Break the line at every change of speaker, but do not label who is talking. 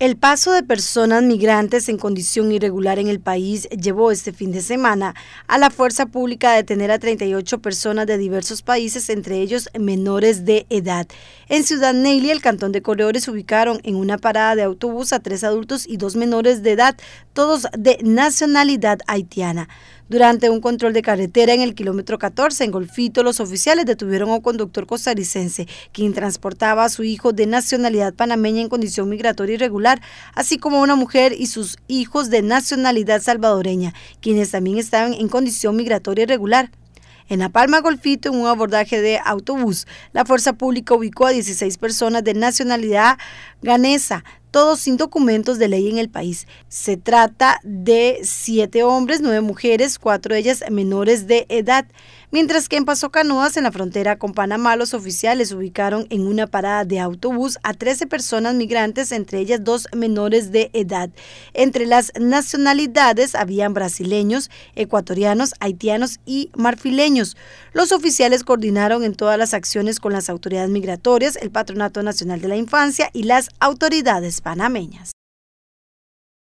El paso de personas migrantes en condición irregular en el país llevó este fin de semana a la fuerza pública a detener a 38 personas de diversos países, entre ellos menores de edad. En Ciudad Neyli, el cantón de Correores ubicaron en una parada de autobús a tres adultos y dos menores de edad, todos de nacionalidad haitiana. Durante un control de carretera en el kilómetro 14 en Golfito, los oficiales detuvieron a un conductor costarricense, quien transportaba a su hijo de nacionalidad panameña en condición migratoria irregular, así como a una mujer y sus hijos de nacionalidad salvadoreña, quienes también estaban en condición migratoria irregular. En La Palma Golfito, en un abordaje de autobús, la Fuerza Pública ubicó a 16 personas de nacionalidad ganesa, todos sin documentos de ley en el país. Se trata de siete hombres, nueve mujeres, cuatro de ellas menores de edad. Mientras que en Paso Canoas, en la frontera con Panamá, los oficiales ubicaron en una parada de autobús a 13 personas migrantes, entre ellas dos menores de edad. Entre las nacionalidades habían brasileños, ecuatorianos, haitianos y marfileños. Los oficiales coordinaron en todas las acciones con las autoridades migratorias, el Patronato Nacional de la Infancia y las autoridades panameñas.